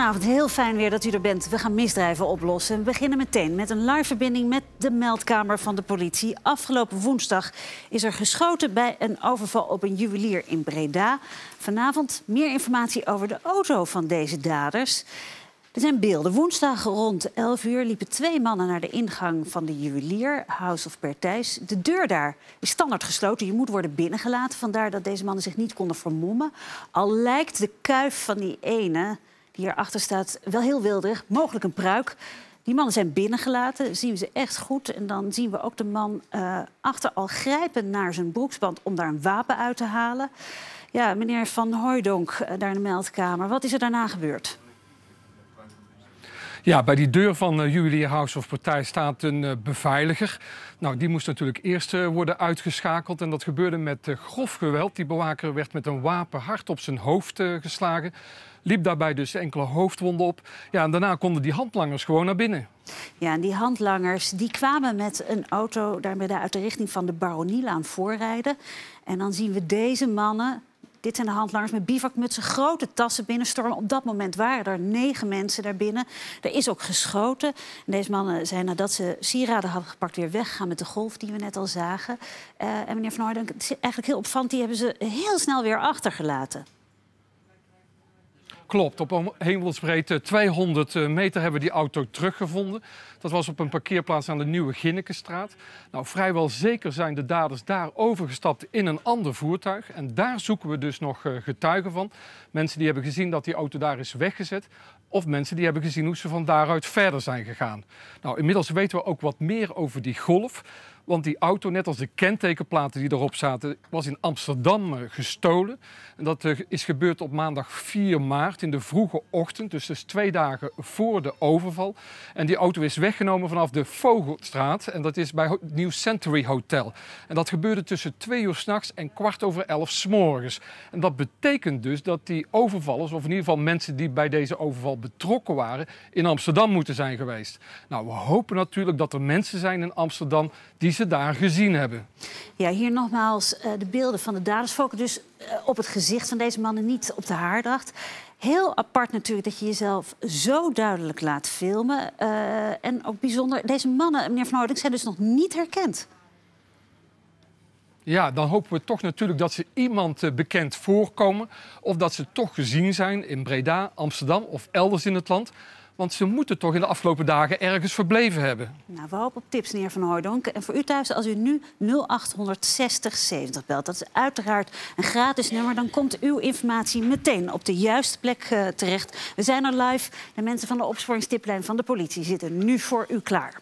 Goedenavond, heel fijn weer dat u er bent. We gaan misdrijven oplossen. We beginnen meteen met een live verbinding met de meldkamer van de politie. Afgelopen woensdag is er geschoten bij een overval op een juwelier in Breda. Vanavond meer informatie over de auto van deze daders. Er zijn beelden. Woensdag rond 11 uur liepen twee mannen naar de ingang van de juwelier, House of Bertijs. De deur daar is standaard gesloten. Je moet worden binnengelaten. Vandaar dat deze mannen zich niet konden vermommen. Al lijkt de kuif van die ene Hierachter staat wel heel wilderig, mogelijk een pruik. Die mannen zijn binnengelaten, zien we ze echt goed. En dan zien we ook de man eh, achter al grijpen naar zijn broeksband om daar een wapen uit te halen. Ja, meneer Van Hooijdonk, eh, daar in de meldkamer. Wat is er daarna gebeurd? Ja, bij die deur van uh, House of Partij staat een eh, beveiliger. Nou, die moest natuurlijk eerst eh, worden uitgeschakeld. En dat gebeurde met grof geweld. Die bewaker werd met een wapen hard op zijn hoofd geslagen. Liep daarbij dus enkele hoofdwonden op. Ja, en daarna konden die handlangers gewoon naar binnen. Ja, en die handlangers die kwamen met een auto daarmee uit de richting van de Baronielaan voorrijden. En dan zien we deze mannen dit zijn de handlangers met bivakmutsen, grote tassen binnenstormen. Op dat moment waren er negen mensen daarbinnen. Er is ook geschoten. deze mannen zijn nadat ze sieraden hadden gepakt weer weggegaan met de golf die we net al zagen. Eh, en meneer Van Orden, het is eigenlijk heel opvallend, die hebben ze heel snel weer achtergelaten. Klopt, op hemelsbreedte 200 eh, meter hebben we die auto teruggevonden. Dat was op een parkeerplaats aan de Nieuwe Ginnekenstraat. Nou, vrijwel zeker zijn de daders daar overgestapt in een ander voertuig. En daar zoeken we dus nog eh, getuigen van. Mensen die hebben gezien dat die auto daar is weggezet. Of mensen die hebben gezien hoe ze van daaruit verder zijn gegaan. Nou, inmiddels weten we ook wat meer over die golf. Want die auto, net als de kentekenplaten die erop zaten, was in Amsterdam eh, gestolen. En dat eh, is gebeurd op maandag 4 maart in de vroege ochtend. Dus, dus twee dagen voor de overval. En die auto is weggenomen vanaf de Vogelstraat. En dat is bij het New Century Hotel. En dat gebeurde tussen twee uur s'nachts en kwart over elf morgens. En dat betekent dus dat die overvallers, of in ieder geval mensen die bij deze overval betrokken waren, in Amsterdam moeten zijn geweest. Nou, we hopen natuurlijk dat er mensen zijn in Amsterdam die daar gezien hebben. Ja, hier nogmaals eh, de beelden van de daders. Focus dus eh, op het gezicht van deze mannen, niet op de haardracht. Heel apart natuurlijk dat je jezelf zo duidelijk laat filmen. Eh, en ook bijzonder, deze mannen, meneer Van Oudink, zijn dus nog niet herkend. Ja, dan hopen we toch natuurlijk dat ze iemand bekend voorkomen... of dat ze toch gezien zijn in Breda, Amsterdam of elders in het land... Want ze moeten toch in de afgelopen dagen ergens verbleven hebben. Nou, we hopen op tips, meneer Van Hooydonk. En voor u thuis, als u nu 086070 70 belt... dat is uiteraard een gratis nummer... dan komt uw informatie meteen op de juiste plek eh, terecht. We zijn er live. De mensen van de opsporingstiplijn van de politie zitten nu voor u klaar.